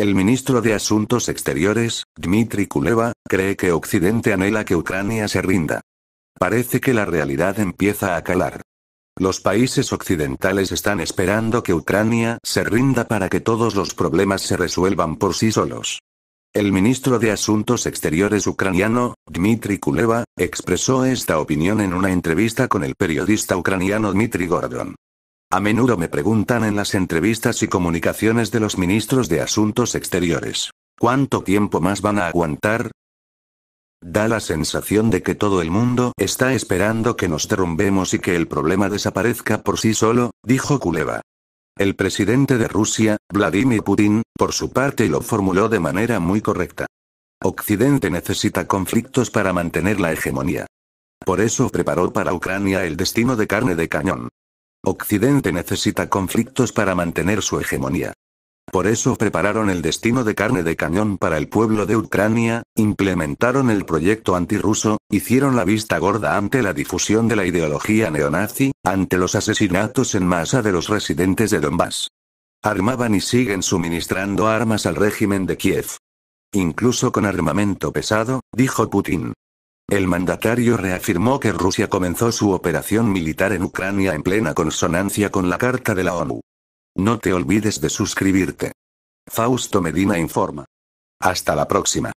El ministro de Asuntos Exteriores, Dmitry Kuleva, cree que Occidente anhela que Ucrania se rinda. Parece que la realidad empieza a calar. Los países occidentales están esperando que Ucrania se rinda para que todos los problemas se resuelvan por sí solos. El ministro de Asuntos Exteriores ucraniano, Dmitry Kuleva, expresó esta opinión en una entrevista con el periodista ucraniano Dmitry Gordon. A menudo me preguntan en las entrevistas y comunicaciones de los ministros de Asuntos Exteriores. ¿Cuánto tiempo más van a aguantar? Da la sensación de que todo el mundo está esperando que nos derrumbemos y que el problema desaparezca por sí solo, dijo Kuleva. El presidente de Rusia, Vladimir Putin, por su parte lo formuló de manera muy correcta. Occidente necesita conflictos para mantener la hegemonía. Por eso preparó para Ucrania el destino de carne de cañón. Occidente necesita conflictos para mantener su hegemonía. Por eso prepararon el destino de carne de cañón para el pueblo de Ucrania, implementaron el proyecto antirruso, hicieron la vista gorda ante la difusión de la ideología neonazi, ante los asesinatos en masa de los residentes de Donbass. Armaban y siguen suministrando armas al régimen de Kiev. Incluso con armamento pesado, dijo Putin. El mandatario reafirmó que Rusia comenzó su operación militar en Ucrania en plena consonancia con la Carta de la ONU. No te olvides de suscribirte. Fausto Medina informa. Hasta la próxima.